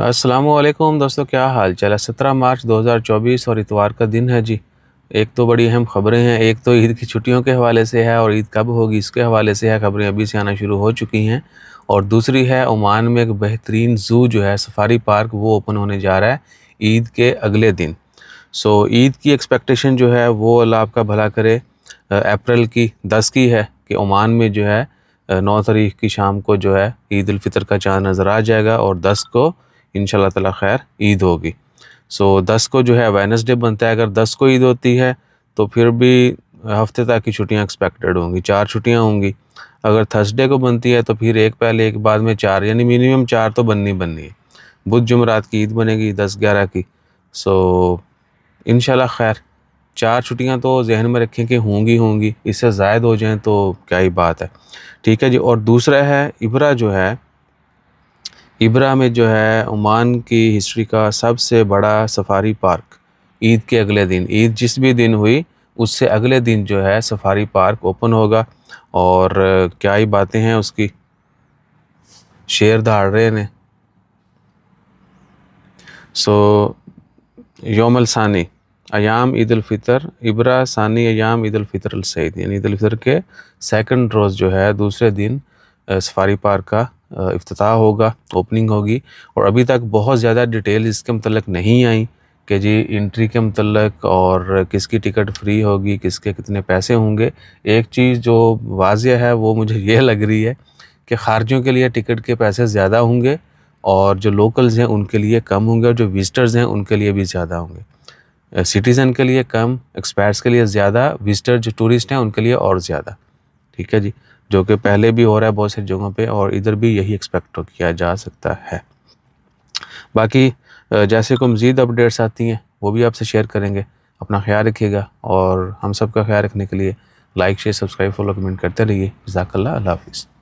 असलम दोस्तों क्या हाल चाल है सत्रह मार्च 2024 और इतवार का दिन है जी एक तो बड़ी अहम खबरें हैं एक तो ईद की छुट्टियों के हवाले से है और ईद कब होगी इसके हवाले से है खबरें अभी से आना शुरू हो चुकी हैं और दूसरी है ओमान में एक बेहतरीन ज़ू जो है सफारी पार्क वो ओपन होने जा रहा है ईद के अगले दिन सो ईद की एक्सपेक्टेशन जो है वो अल्लाह आपका भला करे अप्रैल की दस की है कि ओमान में जो है नौ तारीख की शाम को जो है ईदालफ़ितर का चाँद नज़र आ जाएगा और दस को इन ताला खैर ईद होगी सो दस को जो है वेनसडे बनता है अगर दस को ईद होती है तो फिर भी हफ्ते तक की छुट्टियाँ एक्सपेक्टेड होंगी चार छुट्टियाँ होंगी अगर थर्सडे को बनती है तो फिर एक पहले एक बाद में चार यानी मिनिमम चार तो बननी बननी है बुध जुमरात की ईद बनेगी दस ग्यारह की सो इन खैर चार छुट्टियां तो जहन में रखें कि होंगी होंगी इससे जायद हो जाएँ तो क्या ही बात है ठीक है जी और दूसरा है इबरा जो है इब्रा में जो है ओमान की हिस्ट्री का सबसे बड़ा सफारी पार्क ईद के अगले दिन ईद जिस भी दिन हुई उससे अगले दिन जो है सफारी पार्क ओपन होगा और क्या ही बातें हैं उसकी शेर धाड़ रहे ने सो योमल सानी अयाम ईद अलफितर इब्रा सानी अयाम ईद अलफितर सईद यानी ईद अलफितर के सेकंड रोज़ जो है दूसरे दिन सफारी पार्क का अफ्ताह होगा ओपनिंग होगी और अभी तक बहुत ज़्यादा डिटेल इसके मतलब नहीं आई कि जी इंट्री के मतलब और किसकी टिकट फ्री होगी किसके कितने पैसे होंगे एक चीज़ जो वाज है वो मुझे ये लग रही है कि खारजियों के लिए टिकट के पैसे ज़्यादा होंगे और जो लोकल्स हैं उनके लिए कम होंगे और जो विजिटर्स हैं उनके लिए भी ज़्यादा होंगे सिटीज़न के लिए कम एक्सपायर्स के लिए ज़्यादा विजिटर जो टूरिस्ट हैं उनके लिए और ज़्यादा ठीक है जी जो कि पहले भी हो रहा है बहुत सारी जगहों पे और इधर भी यही एक्सपेक्ट किया जा सकता है बाकी जैसे कोई मज़ीद अपडेट्स आती हैं वो भी आपसे शेयर करेंगे अपना ख्याल रखिएगा और हम सब का ख्याल रखने के लिए like share subscribe follow comment करते रहिए जजाकल्ला हाफिज़